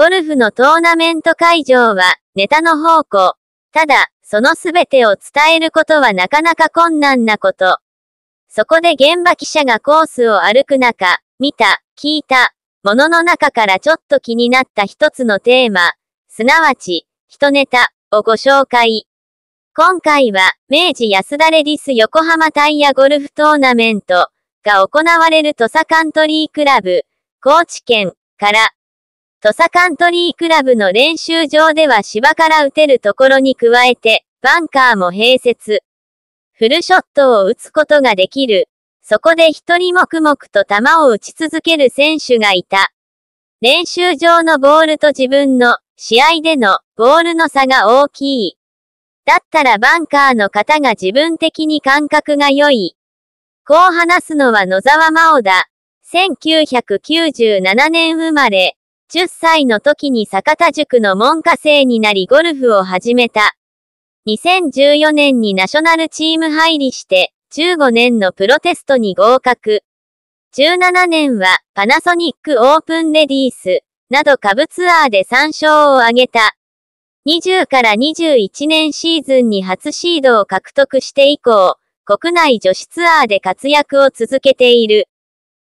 ゴルフのトーナメント会場は、ネタの方向。ただ、そのすべてを伝えることはなかなか困難なこと。そこで現場記者がコースを歩く中、見た、聞いた、ものの中からちょっと気になった一つのテーマ、すなわち、人ネタをご紹介。今回は、明治安田レディス横浜タイヤゴルフトーナメントが行われる土佐カントリークラブ、高知県から土佐カントリークラブの練習場では芝から打てるところに加えて、バンカーも併設。フルショットを打つことができる。そこで一人黙々と球を打ち続ける選手がいた。練習場のボールと自分の試合でのボールの差が大きい。だったらバンカーの方が自分的に感覚が良い。こう話すのは野沢真央だ。1997年生まれ。10歳の時に坂田塾の門下生になりゴルフを始めた。2014年にナショナルチーム入りして、15年のプロテストに合格。17年はパナソニックオープンレディースなど部ツアーで3勝を挙げた。20から21年シーズンに初シードを獲得して以降、国内女子ツアーで活躍を続けている。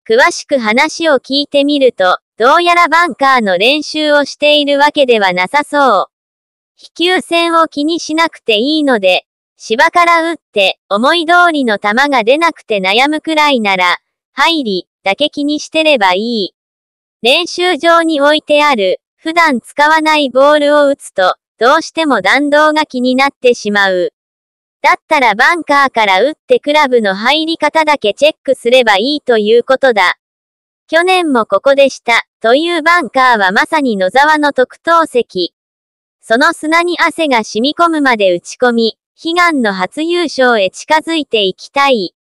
詳しく話を聞いてみると、どうやらバンカーの練習をしているわけではなさそう。飛球線を気にしなくていいので、芝から打って、思い通りの球が出なくて悩むくらいなら、入り、だけ気にしてればいい。練習場に置いてある、普段使わないボールを打つと、どうしても弾道が気になってしまう。だったらバンカーから打ってクラブの入り方だけチェックすればいいということだ。去年もここでした、というバンカーはまさに野沢の特等席。その砂に汗が染み込むまで打ち込み、悲願の初優勝へ近づいていきたい。